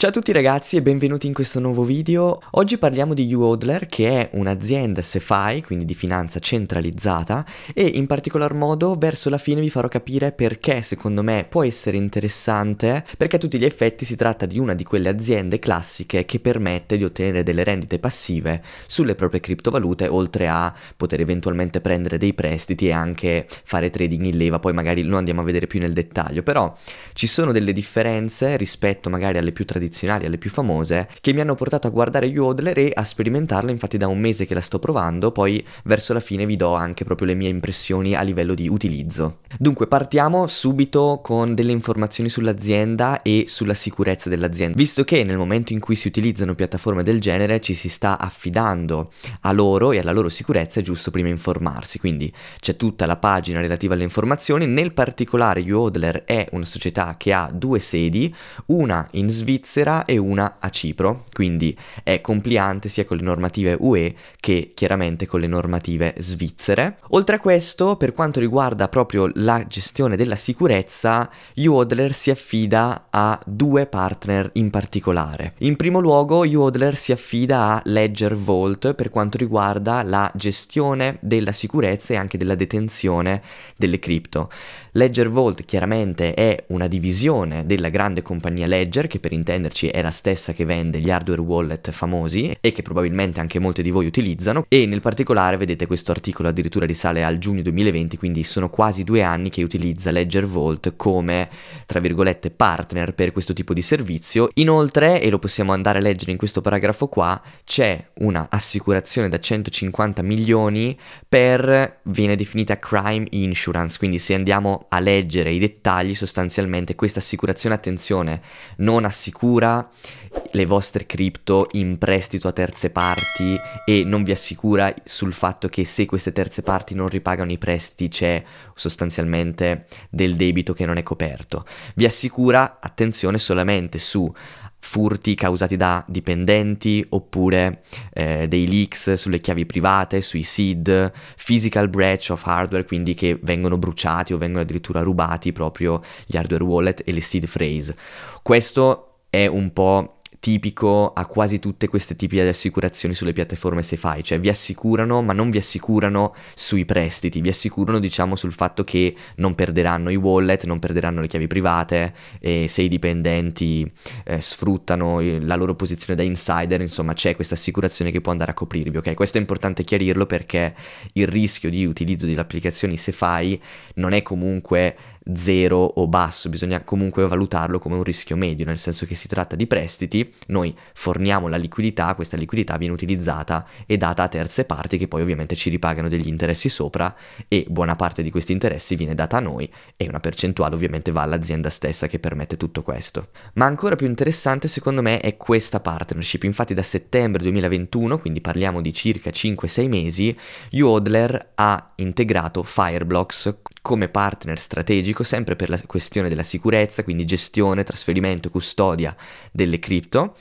Ciao a tutti ragazzi e benvenuti in questo nuovo video. Oggi parliamo di UODLER che è un'azienda SeFi, quindi di finanza centralizzata e in particolar modo verso la fine vi farò capire perché secondo me può essere interessante perché a tutti gli effetti si tratta di una di quelle aziende classiche che permette di ottenere delle rendite passive sulle proprie criptovalute oltre a poter eventualmente prendere dei prestiti e anche fare trading in leva, poi magari lo andiamo a vedere più nel dettaglio, però ci sono delle differenze rispetto magari alle più tradizionali tradizionali alle più famose, che mi hanno portato a guardare Yodler e a sperimentarla, infatti da un mese che la sto provando, poi verso la fine vi do anche proprio le mie impressioni a livello di utilizzo. Dunque partiamo subito con delle informazioni sull'azienda e sulla sicurezza dell'azienda, visto che nel momento in cui si utilizzano piattaforme del genere ci si sta affidando a loro e alla loro sicurezza è giusto prima informarsi, quindi c'è tutta la pagina relativa alle informazioni, nel particolare Yodler è una società che ha due sedi, una in Svizzera, Svizzera e una a Cipro, quindi è compliante sia con le normative UE che chiaramente con le normative svizzere. Oltre a questo, per quanto riguarda proprio la gestione della sicurezza, Uodler si affida a due partner in particolare. In primo luogo, Uodler si affida a Ledger Vault per quanto riguarda la gestione della sicurezza e anche della detenzione delle cripto. Ledger Vault chiaramente è una divisione della grande compagnia Ledger che per intendere intenderci è la stessa che vende gli hardware wallet famosi e che probabilmente anche molti di voi utilizzano e nel particolare vedete questo articolo addirittura risale al giugno 2020 quindi sono quasi due anni che utilizza Ledger Vault come tra virgolette partner per questo tipo di servizio inoltre e lo possiamo andare a leggere in questo paragrafo qua c'è una assicurazione da 150 milioni per viene definita crime insurance quindi se andiamo a leggere i dettagli sostanzialmente questa assicurazione attenzione non assicura assicura le vostre cripto in prestito a terze parti e non vi assicura sul fatto che se queste terze parti non ripagano i prestiti c'è sostanzialmente del debito che non è coperto. Vi assicura, attenzione, solamente su furti causati da dipendenti oppure eh, dei leaks sulle chiavi private, sui seed, physical breach of hardware, quindi che vengono bruciati o vengono addirittura rubati proprio gli hardware wallet e le seed phrase. Questo è un po' tipico a quasi tutte queste tipi di assicurazioni sulle piattaforme SeFi, cioè vi assicurano ma non vi assicurano sui prestiti, vi assicurano diciamo sul fatto che non perderanno i wallet, non perderanno le chiavi private e se i dipendenti eh, sfruttano la loro posizione da insider, insomma c'è questa assicurazione che può andare a coprirvi, ok? Questo è importante chiarirlo perché il rischio di utilizzo delle applicazioni SeFi non è comunque zero o basso, bisogna comunque valutarlo come un rischio medio, nel senso che si tratta di prestiti, noi forniamo la liquidità, questa liquidità viene utilizzata e data a terze parti che poi ovviamente ci ripagano degli interessi sopra e buona parte di questi interessi viene data a noi e una percentuale ovviamente va all'azienda stessa che permette tutto questo. Ma ancora più interessante secondo me è questa partnership, infatti da settembre 2021, quindi parliamo di circa 5-6 mesi, Yodler ha integrato Fireblocks come partner strategico dico sempre per la questione della sicurezza, quindi gestione, trasferimento, custodia delle cripto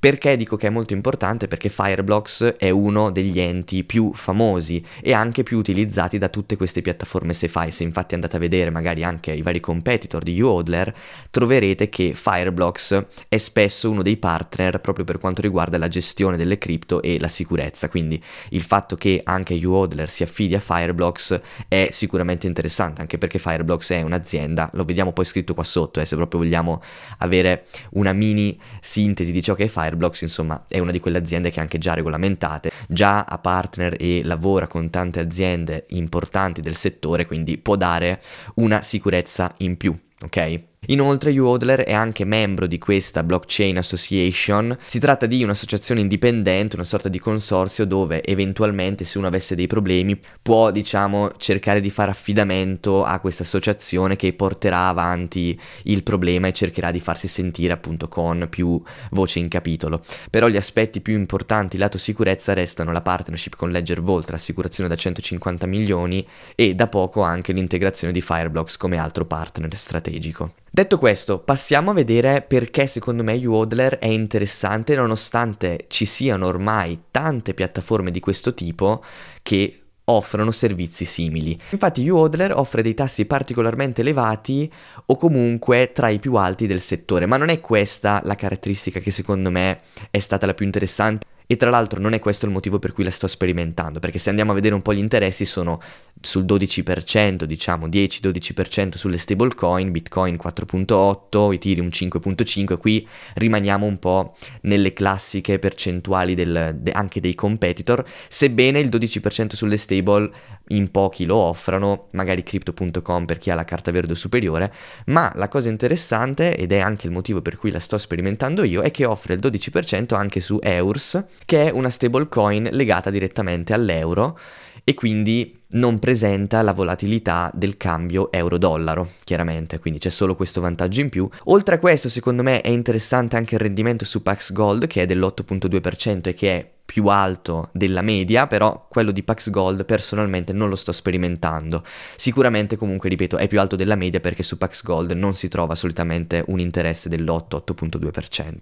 perché dico che è molto importante? Perché Fireblocks è uno degli enti più famosi e anche più utilizzati da tutte queste piattaforme SeFi. Se infatti andate a vedere magari anche i vari competitor di YouOdler, troverete che Fireblocks è spesso uno dei partner proprio per quanto riguarda la gestione delle cripto e la sicurezza. Quindi il fatto che anche YouOdler si affidi a Fireblocks è sicuramente interessante, anche perché Fireblocks è un'azienda, lo vediamo poi scritto qua sotto, eh, se proprio vogliamo avere una mini sintesi di ciò che è Fireblocks Fireblocks, insomma, è una di quelle aziende che è anche già regolamentate, già ha partner e lavora con tante aziende importanti del settore, quindi può dare una sicurezza in più, ok? Inoltre Uodler è anche membro di questa Blockchain Association, si tratta di un'associazione indipendente, una sorta di consorzio dove eventualmente se uno avesse dei problemi può diciamo cercare di fare affidamento a questa associazione che porterà avanti il problema e cercherà di farsi sentire appunto con più voce in capitolo. Però gli aspetti più importanti lato sicurezza restano la partnership con Ledger Volt, l'assicurazione da 150 milioni e da poco anche l'integrazione di Fireblocks come altro partner strategico. Detto questo, passiamo a vedere perché secondo me YouOdler è interessante nonostante ci siano ormai tante piattaforme di questo tipo che offrono servizi simili. Infatti UOdler offre dei tassi particolarmente elevati o comunque tra i più alti del settore, ma non è questa la caratteristica che secondo me è stata la più interessante. E tra l'altro non è questo il motivo per cui la sto sperimentando, perché se andiamo a vedere un po' gli interessi sono sul 12%, diciamo 10-12% sulle stablecoin, Bitcoin 4.8, Ethereum 5.5, qui rimaniamo un po' nelle classiche percentuali del, de, anche dei competitor, sebbene il 12% sulle stable in pochi lo offrano, magari crypto.com per chi ha la carta verde superiore, ma la cosa interessante, ed è anche il motivo per cui la sto sperimentando io, è che offre il 12% anche su EURS, che è una stablecoin legata direttamente all'euro e quindi non presenta la volatilità del cambio euro-dollaro, chiaramente, quindi c'è solo questo vantaggio in più. Oltre a questo, secondo me è interessante anche il rendimento su Pax Gold che è dell'8.2% e che è più alto della media, però quello di Pax Gold personalmente non lo sto sperimentando. Sicuramente comunque, ripeto, è più alto della media perché su Pax Gold non si trova solitamente un interesse dell'8-8.2%.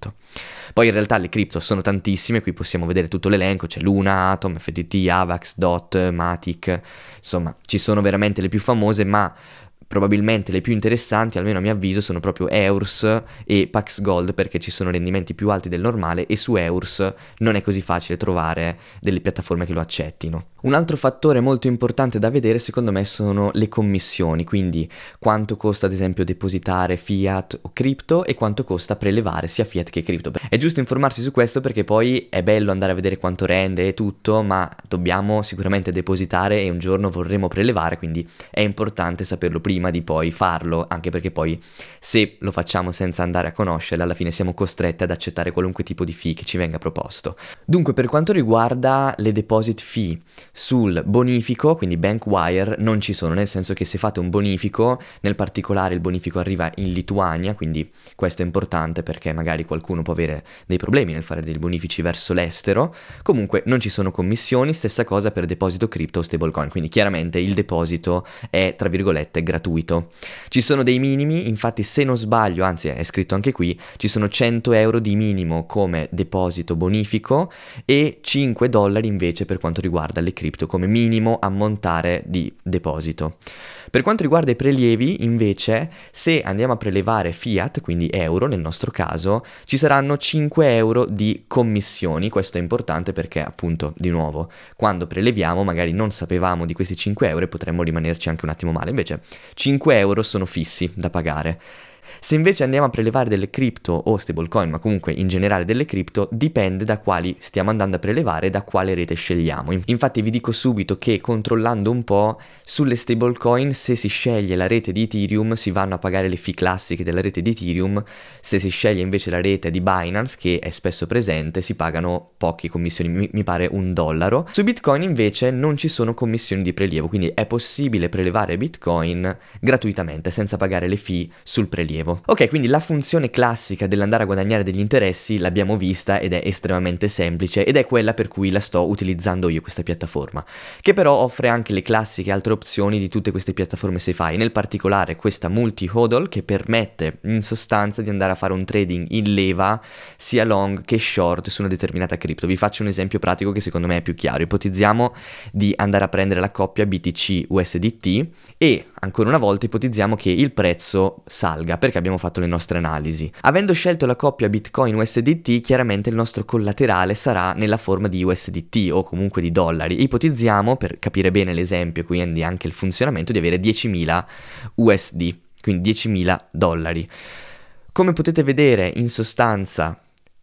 Poi in realtà le cripto sono tantissime, qui possiamo vedere tutto l'elenco, c'è Luna, Atom, FTT, Avax, Dot, Matic, insomma ci sono veramente le più famose, ma probabilmente le più interessanti, almeno a mio avviso, sono proprio EURS e Pax Gold perché ci sono rendimenti più alti del normale e su EURS non è così facile trovare delle piattaforme che lo accettino. Un altro fattore molto importante da vedere secondo me sono le commissioni, quindi quanto costa ad esempio depositare fiat o cripto e quanto costa prelevare sia fiat che cripto. È giusto informarsi su questo perché poi è bello andare a vedere quanto rende e tutto, ma dobbiamo sicuramente depositare e un giorno vorremmo prelevare, quindi è importante saperlo prima prima di poi farlo, anche perché poi se lo facciamo senza andare a conoscerla, alla fine siamo costretti ad accettare qualunque tipo di fee che ci venga proposto. Dunque, per quanto riguarda le deposit fee sul bonifico, quindi bank wire, non ci sono, nel senso che se fate un bonifico, nel particolare il bonifico arriva in Lituania, quindi questo è importante perché magari qualcuno può avere dei problemi nel fare dei bonifici verso l'estero, comunque non ci sono commissioni, stessa cosa per deposito cripto o stablecoin, quindi chiaramente il deposito è tra virgolette gratuito gratuito. Ci sono dei minimi, infatti se non sbaglio, anzi è scritto anche qui, ci sono 100 euro di minimo come deposito bonifico e 5 dollari invece per quanto riguarda le cripto come minimo ammontare di deposito. Per quanto riguarda i prelievi, invece, se andiamo a prelevare fiat, quindi euro nel nostro caso, ci saranno 5 euro di commissioni, questo è importante perché appunto, di nuovo, quando preleviamo magari non sapevamo di questi 5 euro e potremmo rimanerci anche un attimo male, invece 5 euro sono fissi da pagare. Se invece andiamo a prelevare delle cripto o stablecoin, ma comunque in generale delle cripto, dipende da quali stiamo andando a prelevare e da quale rete scegliamo. Infatti vi dico subito che controllando un po' sulle stablecoin, se si sceglie la rete di Ethereum si vanno a pagare le fee classiche della rete di Ethereum, se si sceglie invece la rete di Binance, che è spesso presente, si pagano poche commissioni, mi, pare un dollaro. Su Bitcoin invece non ci sono commissioni di prelievo, quindi è possibile prelevare Bitcoin gratuitamente senza pagare le fee sul prelievo rilievo. Ok, quindi la funzione classica dell'andare a guadagnare degli interessi l'abbiamo vista ed è estremamente semplice ed è quella per cui la sto utilizzando io questa piattaforma, che però offre anche le classiche altre opzioni di tutte queste piattaforme SeFi, nel particolare questa multi-hodl che permette in sostanza di andare a fare un trading in leva sia long che short su una determinata cripto. Vi faccio un esempio pratico che secondo me è più chiaro. Ipotizziamo di andare a prendere la coppia BTC USDT e ancora una volta ipotizziamo che il prezzo salga perché abbiamo fatto le nostre analisi. Avendo scelto la coppia Bitcoin USDT, chiaramente il nostro collaterale sarà nella forma di USDT o comunque di dollari. Ipotizziamo, per capire bene l'esempio, e quindi anche il funzionamento, di avere 10.000 USD, quindi 10.000 dollari. Come potete vedere, in sostanza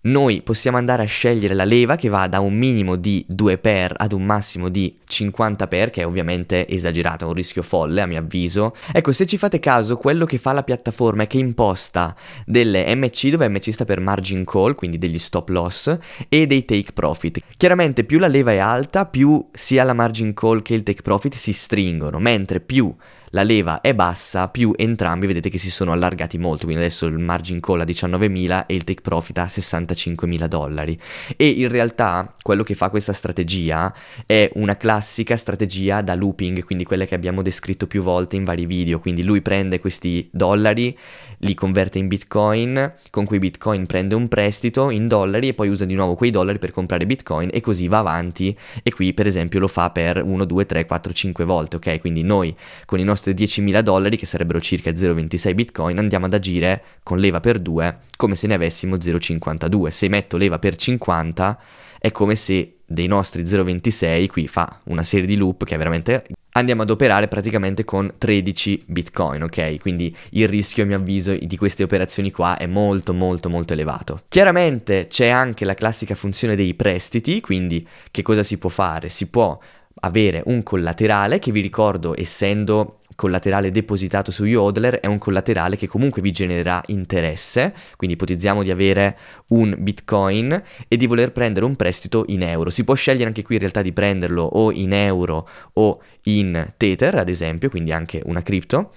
noi possiamo andare a scegliere la leva che va da un minimo di 2 per ad un massimo di 50 per, che è ovviamente esagerato, è un rischio folle a mio avviso. Ecco, se ci fate caso, quello che fa la piattaforma è che imposta delle MC, dove MC sta per margin call, quindi degli stop loss, e dei take profit. Chiaramente più la leva è alta, più sia la margin call che il take profit si stringono, mentre più la leva è bassa, più entrambi vedete che si sono allargati molto, quindi adesso il margin call a 19.000 e il take profit a 65.000 dollari. E in realtà quello che fa questa strategia è una classica strategia da looping, quindi quella che abbiamo descritto più volte in vari video, quindi lui prende questi dollari, li converte in bitcoin, con quei bitcoin prende un prestito in dollari e poi usa di nuovo quei dollari per comprare bitcoin e così va avanti e qui per esempio lo fa per 1, 2, 3, 4, 5 volte, ok? Quindi noi con i nostri costo di 10.000 dollari, che sarebbero circa 0,26 bitcoin, andiamo ad agire con leva per 2 come se ne avessimo 0,52. Se metto leva per 50 è come se dei nostri 0,26, qui fa una serie di loop che è veramente... Andiamo ad operare praticamente con 13 bitcoin, ok? Quindi il rischio, a mio avviso, di queste operazioni qua è molto molto molto elevato. Chiaramente c'è anche la classica funzione dei prestiti, quindi che cosa si può fare? Si può avere un collaterale che vi ricordo essendo collaterale depositato su Yodler è un collaterale che comunque vi genererà interesse, quindi ipotizziamo di avere un bitcoin e di voler prendere un prestito in euro. Si può scegliere anche qui in realtà di prenderlo o in euro o in Tether, ad esempio, quindi anche una cripto,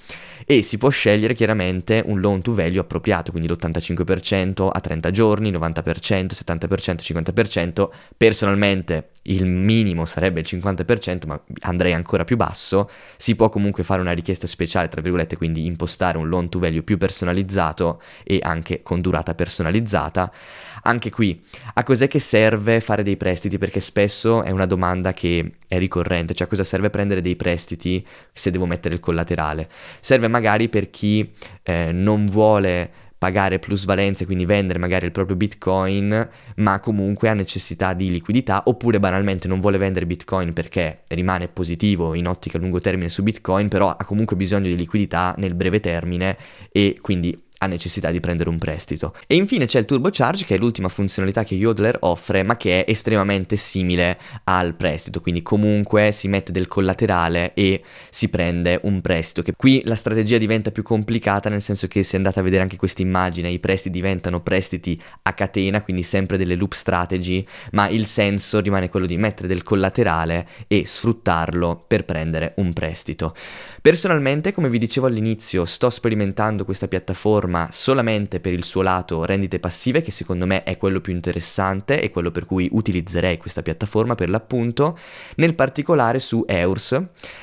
e si può scegliere chiaramente un loan to value appropriato, quindi l'85% a 30 giorni, 90%, 70%, 50%. Personalmente il minimo sarebbe il 50%, ma andrei ancora più basso. Si può comunque fare una una richiesta speciale, tra virgolette, quindi impostare un loan to value più personalizzato e anche con durata personalizzata. Anche qui, a cos'è che serve fare dei prestiti? Perché spesso è una domanda che è ricorrente, cioè a cosa serve prendere dei prestiti se devo mettere il collaterale? Serve magari per chi eh, non vuole pagare plusvalenze, quindi vendere magari il proprio bitcoin, ma comunque ha necessità di liquidità, oppure banalmente non vuole vendere bitcoin perché rimane positivo in ottica a lungo termine su bitcoin, però ha comunque bisogno di liquidità nel breve termine e quindi ha necessità di prendere un prestito. E infine c'è il turbocharge che è l'ultima funzionalità che Yodler offre ma che è estremamente simile al prestito, quindi comunque si mette del collaterale e si prende un prestito, che qui la strategia diventa più complicata nel senso che se andate a vedere anche questa immagine i prestiti diventano prestiti a catena, quindi sempre delle loop strategy, ma il senso rimane quello di mettere del collaterale e sfruttarlo per prendere un prestito. Personalmente, come vi dicevo all'inizio, sto sperimentando questa piattaforma piattaforma solamente per il suo lato rendite passive, che secondo me è quello più interessante e quello per cui utilizzerei questa piattaforma per l'appunto, nel particolare su EURS,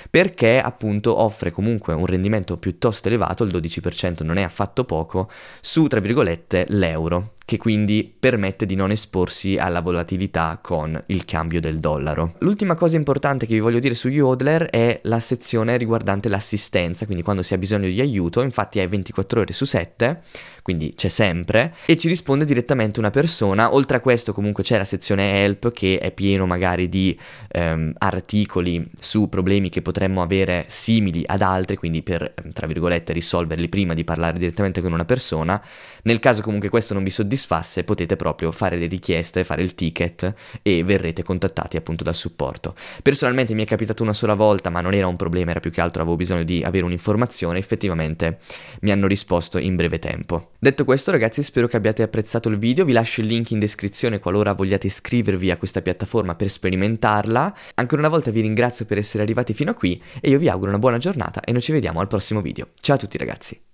perché appunto offre comunque un rendimento piuttosto elevato, il 12% non è affatto poco, su tra virgolette l'euro che quindi permette di non esporsi alla volatilità con il cambio del dollaro. L'ultima cosa importante che vi voglio dire su Yodler è la sezione riguardante l'assistenza, quindi quando si ha bisogno di aiuto, infatti è 24 ore su 7, quindi c'è sempre, e ci risponde direttamente una persona, oltre a questo comunque c'è la sezione help che è pieno magari di ehm, articoli su problemi che potremmo avere simili ad altri, quindi per, tra virgolette, risolverli prima di parlare direttamente con una persona. Nel caso comunque questo non vi soddisfa, soddisfasse potete proprio fare le richieste, fare il ticket e verrete contattati appunto dal supporto. Personalmente mi è capitato una sola volta, ma non era un problema, era più che altro avevo bisogno di avere un'informazione, effettivamente mi hanno risposto in breve tempo. Detto questo ragazzi spero che abbiate apprezzato il video, vi lascio il link in descrizione qualora vogliate iscrivervi a questa piattaforma per sperimentarla. Ancora una volta vi ringrazio per essere arrivati fino a qui e io vi auguro una buona giornata e noi ci vediamo al prossimo video. Ciao a tutti ragazzi!